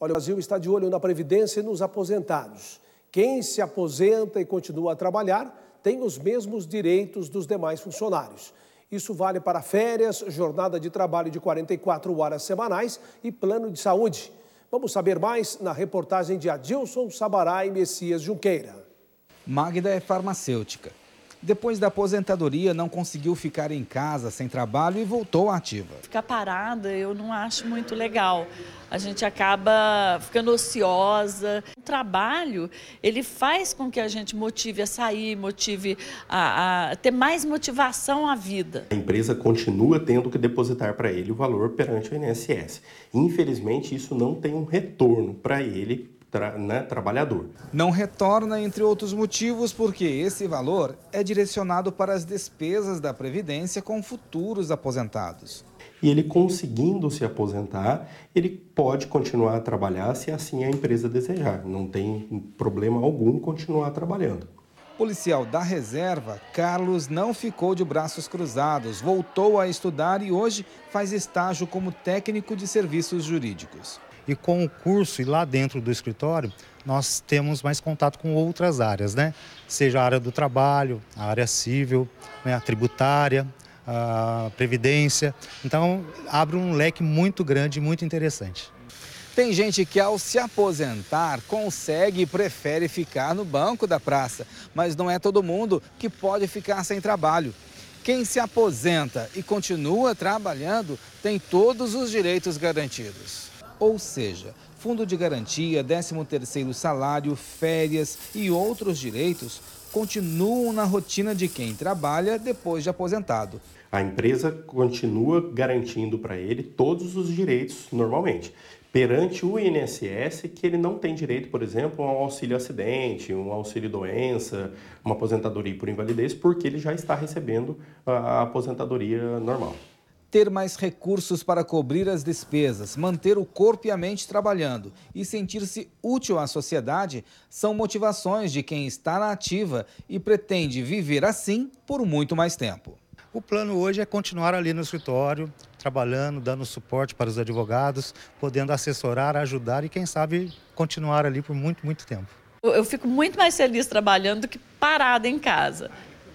Olha, o Brasil está de olho na Previdência e nos aposentados. Quem se aposenta e continua a trabalhar tem os mesmos direitos dos demais funcionários. Isso vale para férias, jornada de trabalho de 44 horas semanais e plano de saúde. Vamos saber mais na reportagem de Adilson Sabará e Messias Junqueira. Magda é farmacêutica depois da aposentadoria, não conseguiu ficar em casa sem trabalho e voltou ativa. Ficar parada eu não acho muito legal. A gente acaba ficando ociosa. O trabalho, ele faz com que a gente motive a sair, motive a, a ter mais motivação à vida. A empresa continua tendo que depositar para ele o valor perante o INSS. Infelizmente, isso não tem um retorno para ele tra, né, trabalhador. Não retorna, entre outros motivos, porque esse valor é direcionado para as despesas da Previdência com futuros aposentados. E ele conseguindo se aposentar, ele pode continuar a trabalhar se assim a empresa desejar. Não tem problema algum continuar trabalhando. Policial da reserva, Carlos não ficou de braços cruzados, voltou a estudar e hoje faz estágio como técnico de serviços jurídicos. E com o curso e lá dentro do escritório, nós temos mais contato com outras áreas, né? Seja a área do trabalho, a área civil, né? a tributária, a previdência. Então, abre um leque muito grande e muito interessante. Tem gente que, ao se aposentar, consegue e prefere ficar no banco da praça, mas não é todo mundo que pode ficar sem trabalho. Quem se aposenta e continua trabalhando tem todos os direitos garantidos ou seja, fundo de garantia, 13º salário, férias e outros direitos continuam na rotina de quem trabalha depois de aposentado. A empresa continua garantindo para ele todos os direitos normalmente. Perante o INSS, que ele não tem direito, por exemplo, a um auxílio acidente, um auxílio doença, uma aposentadoria por invalidez, porque ele já está recebendo a aposentadoria normal ter mais recursos para cobrir as despesas, manter o corpo e a mente trabalhando e sentir-se útil à sociedade são motivações de quem está na ativa e pretende viver assim por muito mais tempo. O plano hoje é continuar ali no escritório, trabalhando, dando suporte para os advogados, podendo assessorar, ajudar e, quem sabe, continuar ali por muito, muito tempo. Eu fico muito mais feliz trabalhando do que parada em casa.